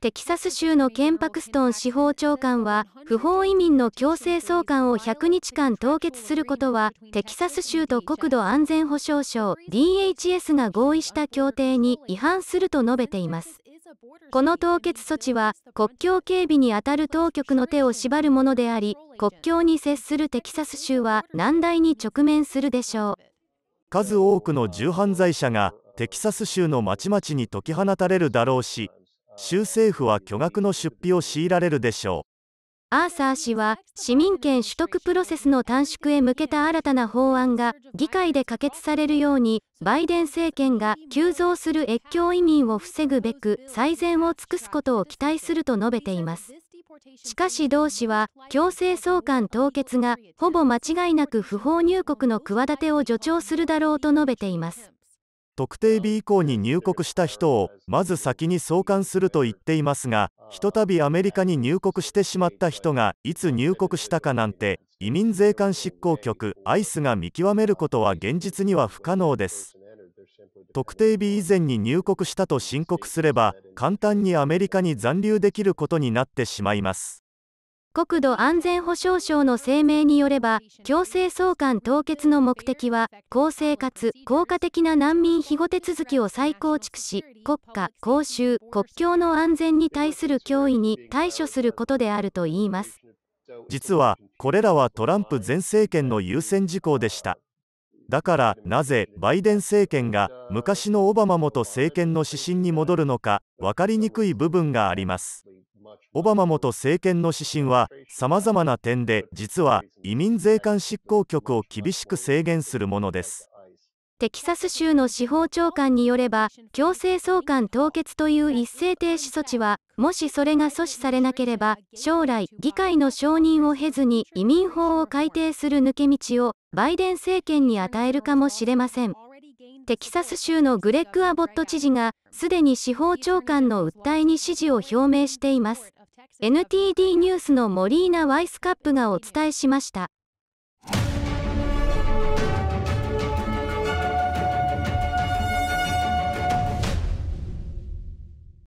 テキサス州のケン・パクストン司法長官は、不法移民の強制送還を100日間凍結することは、テキサス州と国土安全保障省 DHS が合意した協定に違反すると述べています。この凍結措置は、国境警備にあたる当局の手を縛るものであり、国境に接するテキサス州は難題に直面するでしょう。数多くの重犯罪者がテキサス州の町々に解き放たれるだろうし州政府は巨額の出費を強いられるでしょうアーサー氏は市民権取得プロセスの短縮へ向けた新たな法案が議会で可決されるようにバイデン政権が急増する越境移民を防ぐべく最善を尽くすことを期待すると述べていますしかし同氏は強制送還凍結がほぼ間違いなく不法入国の企てを助長するだろうと述べています特定日以降に入国した人をまず先に送還すると言っていますがひとたびアメリカに入国してしまった人がいつ入国したかなんて移民税関執行局 ICE が見極めることは現実には不可能です特定日以前に入国したと申告すれば簡単にアメリカに残留できることになってしまいます国土安全保障省の声明によれば、強制送還凍結の目的は、公正かつ効果的な難民庇護手続きを再構築し、国家、公衆、国境の安全に対する脅威に対処することであるといいます。実は、これらはトランプ前政権の優先事項でした。だからなぜバイデン政権が昔のオバマ元政権の指針に戻るのか分かりにくい部分があります。オバマ元政権の指針はさまざまな点で実は移民税関執行局を厳しく制限するものですテキサス州の司法長官によれば強制送還凍結という一斉停止措置はもしそれが阻止されなければ将来議会の承認を経ずに移民法を改定する抜け道をバイデン政権に与えるかもしれません。テキサス州のグレッグ・アボット知事が、すでに司法長官の訴えに支持を表明しています。NTD ニュースのモリーナ・ワイスカップがお伝えしました。